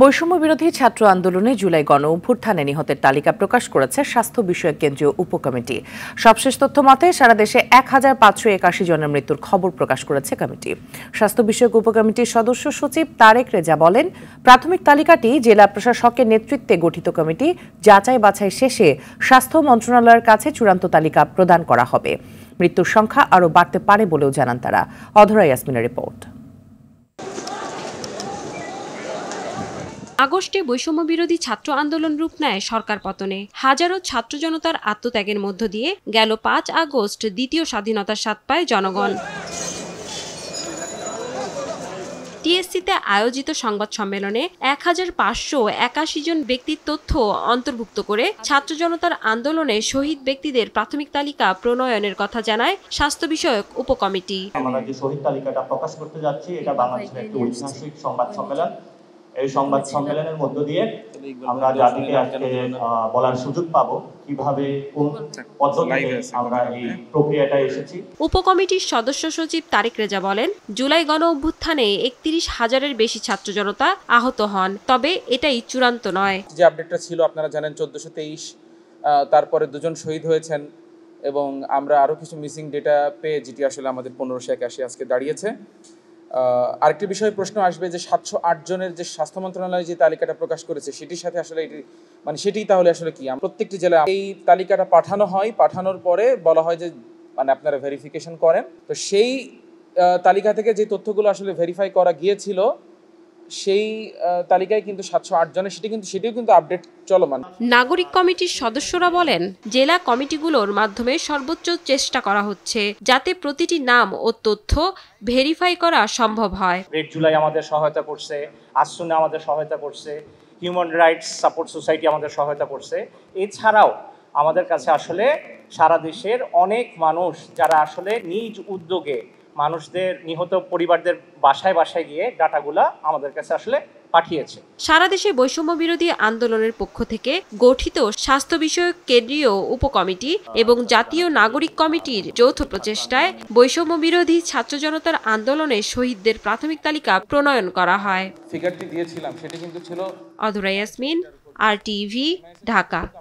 বৈষম্য বিরোধী ছাত্র আন্দোলনে জুলাই গণ অভ্যুত্থানে নিহতের তালিকা প্রকাশ করেছে স্বাস্থ্য বিষয়ক কেন্দ্রীয় উপকমিটি সবশেষ তথ্য মতে সারা দেশে এক হাজার পাঁচশো একাশি জনের মৃত্যুর খবর প্রকাশ করেছে কমিটি স্বাস্থ্য বিষয়ক উপকমিটির সদস্য সচিব তারেক রেজা বলেন প্রাথমিক তালিকাটি জেলা প্রশাসকের নেতৃত্বে গঠিত কমিটি যাচাই বাছাই শেষে স্বাস্থ্য মন্ত্রণালয়ের কাছে চূড়ান্ত তালিকা প্রদান করা হবে মৃত্যুর সংখ্যা আরও বাড়তে পারে বলেও জানান তারা অধরা ইয়াসমিনের রিপোর্ট আগস্টে বৈষম্য বিরোধী ছাত্র আন্দোলন রূপ নেয় সরকার পতনে হাজারো ছাত্র জনতার আত্মত্যাগের মধ্য দিয়ে গেল পাঁচ আগস্ট দ্বিতীয় স্বাধীনতার স্বাদ পায় জনগণ টিএসসিতে আয়োজিত সংবাদ সম্মেলনে এক হাজার পাঁচশো একাশি জন ব্যক্তির তথ্য অন্তর্ভুক্ত করে ছাত্র জনতার আন্দোলনে শহীদ ব্যক্তিদের প্রাথমিক তালিকা প্রণয়নের কথা জানায় স্বাস্থ্য বিষয়ক উপকমিটি আমরা যে শহীদ তালিকাটা প্রকাশ করতে যাচ্ছি এটা বাংলাদেশের একটি ঐতিহাসিক সংবাদ সম্মেলন এই সংবাদ আচ্ছা। সম্মেলনের মধ্য দিয়ে আমরা জাতিকে আজকে বলার সুযোগ পাবো কিভাবে কোন আচ্ছা, পদ্ধতিতে আমরা এই প্রক্রিয়াটা এসেছি উপকমিটির সদস্য সচিব তারেক রেজা বলেন জুলাই গণ অভ্যুত্থানে একত্রিশ হাজারের বেশি ছাত্র জনতা আহত হন তবে এটাই চূড়ান্ত নয় যে আপডেটটা ছিল আপনারা জানেন চোদ্দশো তেইশ তারপরে দুজন শহীদ হয়েছেন এবং আমরা আরও কিছু মিসিং ডেটা পেয়ে যেটি আসলে আমাদের পনেরোশো একাশি আজকে দাঁড়িয়েছে আরেকটি বিষয়ে প্রশ্ন আসবে যে সাতশো আট জনের যে স্বাস্থ্য মন্ত্রণালয় যে তালিকাটা প্রকাশ করেছে সেটির সাথে আসলে এটি মানে সেটি তাহলে আসলে কি প্রত্যেকটি জেলায় এই তালিকাটা পাঠানো হয় পাঠানোর পরে বলা হয় যে মানে আপনারা ভেরিফিকেশন করেন তো সেই তালিকা থেকে যে তথ্যগুলো আসলে ভেরিফাই করা গিয়েছিল সেই তালিকায় কিন্তু সাতশো আট জনের সেটি কিন্তু সেটিও কিন্তু আপডেট চলমান নাগরিক কমিটির সদস্যরা বলেন জেলা কমিটিগুলোর মাধ্যমে সর্বোচ্চ চেষ্টা করা হচ্ছে যাতে প্রতিটি নাম ও তথ্য ভেরিফাই করা সম্ভব হয় রেড জুলাই আমাদের সহায়তা করছে আসুনে আমাদের সহায়তা করছে হিউম্যান রাইটস সাপোর্ট সোসাইটি আমাদের সহায়তা করছে এছাড়াও আমাদের কাছে আসলে সারা দেশের অনেক মানুষ যারা আসলে নিজ উদ্যোগে মানুষদের নিহত পরিবারদের বাসায় বাসায় গিয়ে ডাটাগুলা আমাদের কাছে আসলে পাঠিয়েছে সারা দেশে বৈষম্য বিরোধী আন্দোলনের পক্ষ থেকে গঠিত স্বাস্থ্য বিষয়ক কেন্দ্রীয় উপকমিটি এবং জাতীয় নাগরিক কমিটির যৌথ প্রচেষ্টায় বৈষম্য বিরোধী ছাত্র জনতার আন্দোলনে শহীদদের প্রাথমিক তালিকা প্রণয়ন করা হয় ফিগারটি দিয়েছিলাম কিন্তু ছিল অধুরা ইয়াসমিন আর টিভি ঢাকা